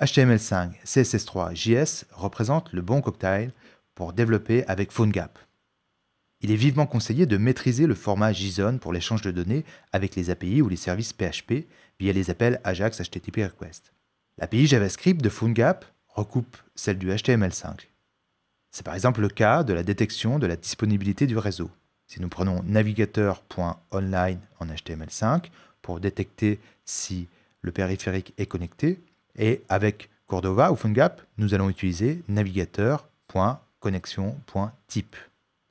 HTML5, CSS3, JS représentent le bon cocktail pour développer avec PhoneGap. Il est vivement conseillé de maîtriser le format JSON pour l'échange de données avec les API ou les services PHP via les appels AJAX HTTP Request. L'API JavaScript de PhoneGap recoupe celle du HTML5. C'est par exemple le cas de la détection de la disponibilité du réseau. Si nous prenons navigateur.online en HTML5 pour détecter si le périphérique est connecté, et avec Cordova ou PhoneGap, nous allons utiliser navigateur.connexion.type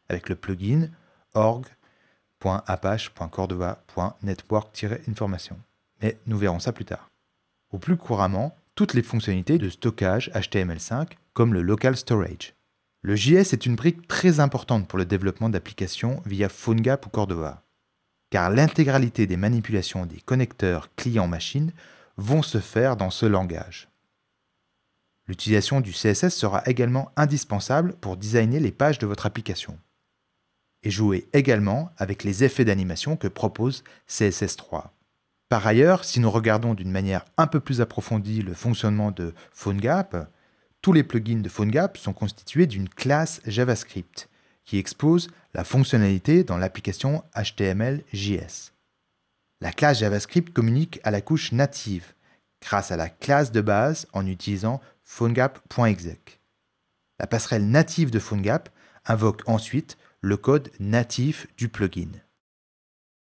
avec le plugin org.apache.cordova.network-information. Mais nous verrons ça plus tard. Ou plus couramment, toutes les fonctionnalités de stockage HTML5 comme le local storage. Le JS est une brique très importante pour le développement d'applications via PhoneGap ou Cordova, car l'intégralité des manipulations des connecteurs client-machine vont se faire dans ce langage. L'utilisation du CSS sera également indispensable pour designer les pages de votre application. Et jouer également avec les effets d'animation que propose CSS3. Par ailleurs, si nous regardons d'une manière un peu plus approfondie le fonctionnement de PhoneGap, tous les plugins de PhoneGap sont constitués d'une classe JavaScript qui expose la fonctionnalité dans l'application HTML.js. La classe JavaScript communique à la couche native grâce à la classe de base en utilisant phonegap.exec. La passerelle native de PhoneGap invoque ensuite le code natif du plugin.